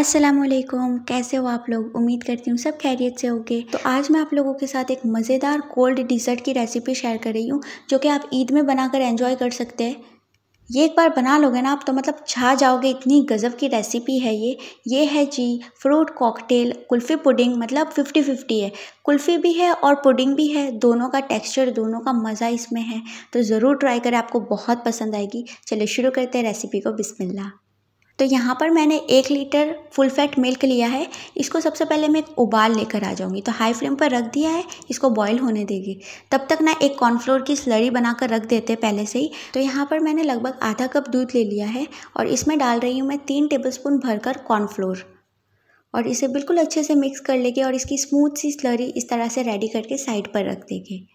असलम कैसे हो आप लोग उम्मीद करती हूँ सब खैरियत से होगे तो आज मैं आप लोगों के साथ एक मज़ेदार कोल्ड डिज़र्ट की रेसिपी शेयर कर रही हूँ जो कि आप ईद में बनाकर एंजॉय कर सकते हैं ये एक बार बना लोगे ना आप तो मतलब छा जाओगे इतनी गज़ब की रेसिपी है ये ये है जी फ्रूट कॉकटेल कुल्फ़ी पुडिंग मतलब फिफ्टी फिफ्टी है कुल्फ़ी भी है और पुडिंग भी है दोनों का टेक्सचर दोनों का मज़ा इसमें है तो ज़रूर ट्राई करें आपको बहुत पसंद आएगी चलिए शुरू करते हैं रेसिपी को बिस्मिल्लाह तो यहाँ पर मैंने एक लीटर फुल फैट मिल्क लिया है इसको सबसे पहले मैं एक उबाल लेकर आ जाऊँगी तो हाई फ्लेम पर रख दिया है इसको बॉयल होने देगी तब तक ना एक कॉर्नफ्लोर की स्लरी बनाकर रख देते पहले से ही तो यहाँ पर मैंने लगभग आधा कप दूध ले लिया है और इसमें डाल रही हूँ मैं तीन टेबल स्पून भरकर कॉर्नफ्लोर और इसे बिल्कुल अच्छे से मिक्स कर लेगी और इसकी स्मूथ सी स्लरी इस तरह से रेडी करके साइड पर रख देगी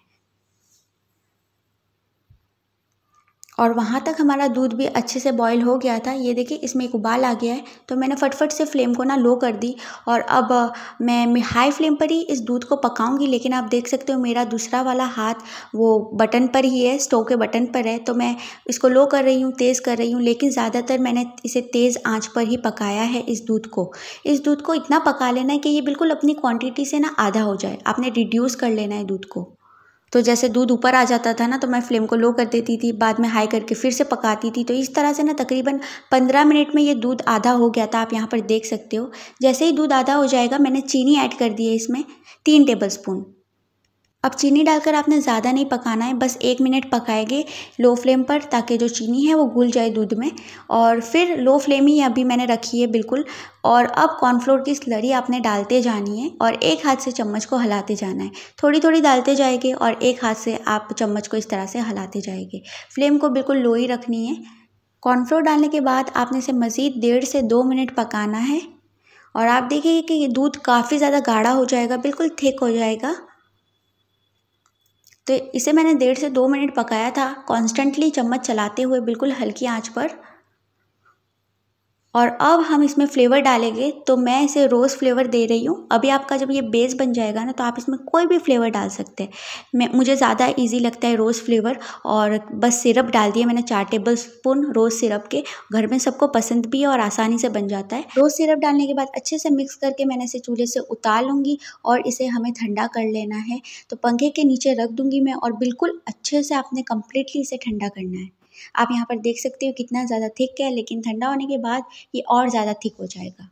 और वहाँ तक हमारा दूध भी अच्छे से बॉयल हो गया था ये देखिए इसमें एक उबाल आ गया है तो मैंने फटफट से फ्लेम को ना लो कर दी और अब मैं हाई फ्लेम पर ही इस दूध को पकाऊंगी लेकिन आप देख सकते हो मेरा दूसरा वाला हाथ वो बटन पर ही है स्टोव के बटन पर है तो मैं इसको लो कर रही हूँ तेज़ कर रही हूँ लेकिन ज़्यादातर मैंने इसे तेज़ आँच पर ही पकाया है इस दूध को इस दूध को इतना पका लेना है कि ये बिल्कुल अपनी क्वान्टिटी से ना आधा हो जाए आपने रिड्यूस कर लेना है दूध को तो जैसे दूध ऊपर आ जाता था ना तो मैं फ्लेम को लो कर देती थी बाद में हाई करके फिर से पकाती थी तो इस तरह से ना तकरीबन पंद्रह मिनट में ये दूध आधा हो गया था आप यहाँ पर देख सकते हो जैसे ही दूध आधा हो जाएगा मैंने चीनी ऐड कर दी है इसमें तीन टेबल स्पून अब चीनी डालकर आपने ज़्यादा नहीं पकाना है बस एक मिनट पकाएंगे लो फ्लेम पर ताकि जो चीनी है वो घुल जाए दूध में और फिर लो फ्लेम ही अभी मैंने रखी है बिल्कुल और अब कॉर्नफ्लोर की स्लरी आपने डालते जानी है और एक हाथ से चम्मच को हलाते जाना है थोड़ी थोड़ी डालते जाएंगे और एक हाथ से आप चम्मच को इस तरह से हलाते जाएंगे फ्लेम को बिल्कुल लो ही रखनी है कॉर्नफ्लोर डालने के बाद आपने इसे मज़ीद डेढ़ से दो मिनट पकाना है और आप देखिए कि दूध काफ़ी ज़्यादा गाढ़ा हो जाएगा बिल्कुल थिक हो जाएगा तो इसे मैंने डेढ़ से दो मिनट पकाया था कॉन्स्टेंटली चम्मच चलाते हुए बिल्कुल हल्की आँच पर और अब हम इसमें फ्लेवर डालेंगे तो मैं इसे रोज़ फ्लेवर दे रही हूँ अभी आपका जब ये बेस बन जाएगा ना तो आप इसमें कोई भी फ्लेवर डाल सकते हैं मैं मुझे ज़्यादा इजी लगता है रोज़ फ्लेवर और बस सिरप डाल दिया मैंने चार टेबल स्पून रोज़ सिरप के घर में सबको पसंद भी है और आसानी से बन जाता है रोज़ सिरप डालने के बाद अच्छे से मिक्स करके मैंने इसे चूल्हे से उतार लूँगी और इसे हमें ठंडा कर लेना है तो पंखे के नीचे रख दूँगी मैं और बिल्कुल अच्छे से आपने कम्प्लीटली इसे ठंडा करना है आप यहाँ पर देख सकते हो कितना ज़्यादा थिक है लेकिन ठंडा होने के बाद ये और ज़्यादा थिक हो जाएगा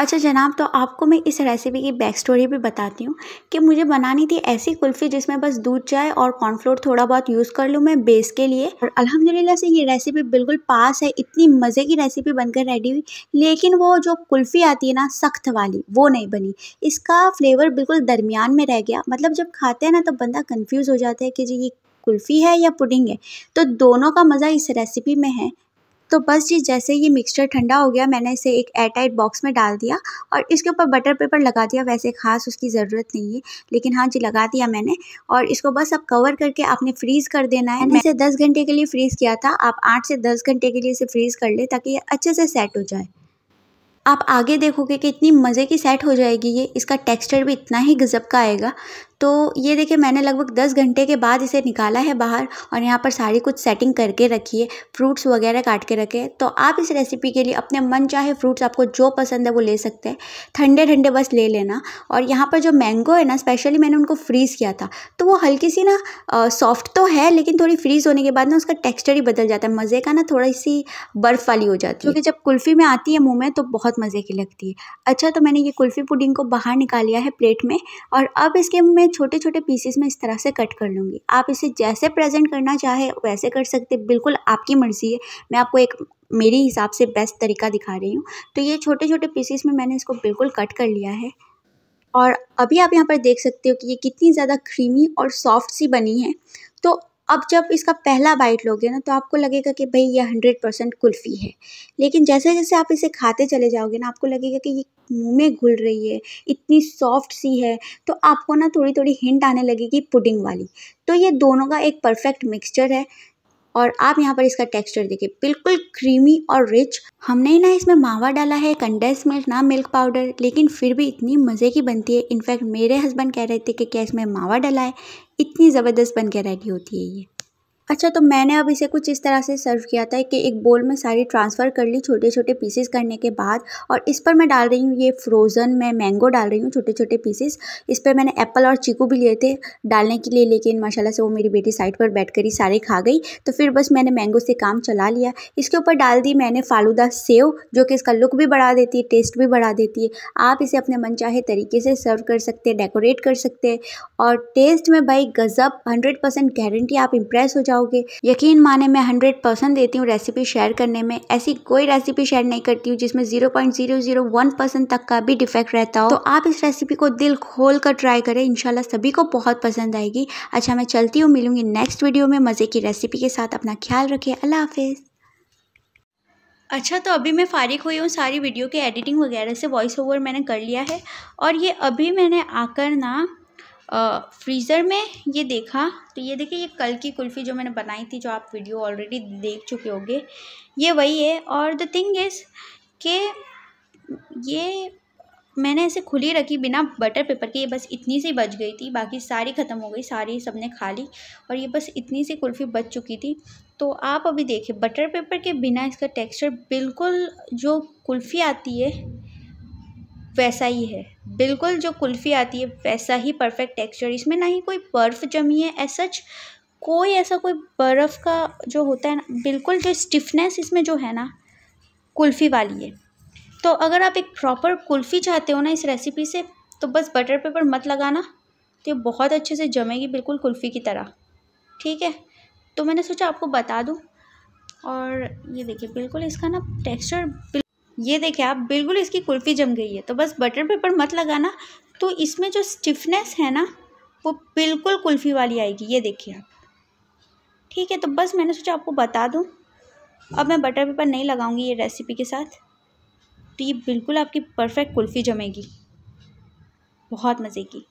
अच्छा जनाब तो आपको मैं इस रेसिपी की बैक स्टोरी भी बताती हूँ कि मुझे बनानी थी ऐसी कुल्फ़ी जिसमें बस दूध चाय और कॉर्नफ्लोर थोड़ा बहुत यूज़ कर लूँ मैं बेस के लिए और अल्हम्दुलिल्लाह से ये रेसिपी बिल्कुल पास है इतनी मज़े की रेसिपी बनकर रेडी हुई लेकिन वो जो कुल्फ़ी आती है ना सख्त वाली वो नहीं बनी इसका फ्लेवर बिल्कुल दरमियान में रह गया मतलब जब खाते हैं ना तो बंदा कन्फ्यूज़ हो जाता है कि जी ये कुल्फ़ी है या पुडिंग है तो दोनों का मज़ा इस रेसिपी में है तो बस जी जैसे ये मिक्सचर ठंडा हो गया मैंने इसे एक एयर टाइट बॉक्स में डाल दिया और इसके ऊपर बटर पेपर लगा दिया वैसे खास उसकी ज़रूरत नहीं है लेकिन हाँ जी लगा दिया मैंने और इसको बस अब कवर करके आपने फ्रीज़ कर देना है मैंने इसे दस घंटे के लिए फ्रीज़ किया था आप आठ से दस घंटे के लिए इसे फ्रीज़ कर ले ताकि ये अच्छे से सेट हो जाए आप आगे देखोगे कि इतनी मज़े की सेट हो जाएगी ये इसका टेक्सचर भी इतना ही गज़ब का आएगा तो ये देखिए मैंने लगभग दस घंटे के बाद इसे निकाला है बाहर और यहाँ पर सारी कुछ सेटिंग करके रखी है फ्रूट्स वगैरह काट के रखे हैं तो आप इस रेसिपी के लिए अपने मन चाहे फ्रूट्स आपको जो पसंद है वो ले सकते हैं ठंडे ठंडे बस ले लेना और यहाँ पर जो मैंगो है ना स्पेशली मैंने उनको फ्रीज़ किया था तो वो हल्की सी ना सॉफ्ट तो है लेकिन थोड़ी फ्रीज़ होने के बाद ना उसका टेक्स्चर ही बदल जाता है मज़े का ना थोड़ी सी बर्फ़ वाली हो जाती है क्योंकि जब कुल्फ़ी में आती है मुँह में तो बहुत मज़े की लगती है अच्छा तो मैंने ये कुल्फ़ी पुडिंग को बाहर निकाल लिया है प्लेट में और अब इसके में मैं छोटे छोटे पीसेस में इस तरह से कट कर लूँगी आप इसे जैसे प्रेजेंट करना चाहे वैसे कर सकते बिल्कुल आपकी मर्ज़ी है मैं आपको एक मेरे हिसाब से बेस्ट तरीका दिखा रही हूँ तो ये छोटे छोटे पीसेस में मैंने इसको बिल्कुल कट कर लिया है और अभी आप यहाँ पर देख सकते हो कि ये कितनी ज़्यादा क्रीमी और सॉफ्ट सी बनी है तो अब जब इसका पहला बाइट लोगे ना तो आपको लगेगा कि भाई ये हंड्रेड परसेंट कुल्फ़ी है लेकिन जैसे जैसे आप इसे खाते चले जाओगे ना आपको लगेगा कि ये मुंह में घुल रही है इतनी सॉफ्ट सी है तो आपको ना थोड़ी थोड़ी हिंट आने लगेगी पुडिंग वाली तो ये दोनों का एक परफेक्ट मिक्सचर है और आप यहाँ पर इसका टेक्सचर देखिए बिल्कुल क्रीमी और रिच हमने ना इसमें मावा डाला है कंडेंस मिल्क ना मिल्क पाउडर लेकिन फिर भी इतनी मज़े की बनती है इनफैक्ट मेरे हस्बैंड कह रहे थे कि क्या इसमें मावा डाला है इतनी ज़बरदस्त बन के रेडी होती है ये अच्छा तो मैंने अब इसे कुछ इस तरह से सर्व किया था कि एक बोल में सारी ट्रांसफ़र कर ली छोटे छोटे पीसेस करने के बाद और इस पर मैं डाल रही हूँ ये फ्रोज़न मैं मैंगो डाल रही हूँ छोटे छोटे पीसेस इस पर मैंने एप्पल और चीकू भी लिए थे डालने के लिए लेकिन माशाल्लाह से वो मेरी बेटी साइड पर बैठ कर ही सारे खा गई तो फिर बस मैंने मैंगो से काम चला लिया इसके ऊपर डाल दी मैंने फालूदा सेव जो कि इसका लुक भी बढ़ा देती है टेस्ट भी बढ़ा देती है आप इसे अपने मन तरीके से सर्व कर सकते हैं डेकोरेट कर सकते हैं और टेस्ट में भाई गज़ब हंड्रेड गारंटी आप इम्प्रेस हो जाओ जाओगे यकीन माने मैं हंड्रेड परसेंट देती हूँ रेसिपी शेयर करने में ऐसी कोई रेसिपी शेयर नहीं करती हूँ जिसमें zero point zero zero one percent तक का भी डिफेक्ट रहता हो तो आप इस रेसिपी को दिल खोल कर ट्राई करें इनशाला सभी को बहुत पसंद आएगी अच्छा मैं चलती हूँ मिलूंगी नेक्स्ट वीडियो में मज़े की रेसिपी के साथ अपना ख्याल रखें अल्लाह हाफिज़ अच्छा तो अभी मैं फ़ारिग हुई हूँ सारी वीडियो के एडिटिंग वगैरह से वॉइस ओवर मैंने कर लिया है और ये अभी मैंने आकर ना फ्रीज़र में ये देखा तो ये देखिए ये कल की कुल्फ़ी जो मैंने बनाई थी जो आप वीडियो ऑलरेडी देख चुके होंगे ये वही है और द थिंग इज़ कि ये मैंने ऐसे खुली रखी बिना बटर पेपर के ये बस इतनी सी बच गई थी बाकी सारी ख़त्म हो गई सारी सबने खा ली और ये बस इतनी सी कुल्फ़ी बच चुकी थी तो आप अभी देखें बटर पेपर के बिना इसका टेक्सचर बिल्कुल जो कुल्फ़ी आती है वैसा ही है बिल्कुल जो कुल्फ़ी आती है वैसा ही परफेक्ट टेक्सचर इसमें ना ही कोई बर्फ़ जमी है एस सच कोई ऐसा कोई बर्फ़ का जो होता है ना बिल्कुल जो स्टिफनेस इसमें जो है ना कुल्फ़ी वाली है तो अगर आप एक प्रॉपर कुल्फ़ी चाहते हो ना इस रेसिपी से तो बस बटर पेपर मत लगाना तो ये बहुत अच्छे से जमेगी बिल्कुल कुल्फ़ी की तरह ठीक है तो मैंने सोचा आपको बता दूँ और ये देखिए बिल्कुल इसका ना टेक्सचर ये देखिए आप बिल्कुल इसकी कुल्फ़ी जम गई है तो बस बटर पेपर मत लगाना तो इसमें जो स्टिफनेस है ना वो बिल्कुल कुल्फ़ी वाली आएगी ये देखिए आप ठीक है तो बस मैंने सोचा आपको बता दूँ अब मैं बटर पेपर नहीं लगाऊंगी ये रेसिपी के साथ तो ये बिल्कुल आपकी परफेक्ट कुल्फ़ी जमेगी बहुत मज़े की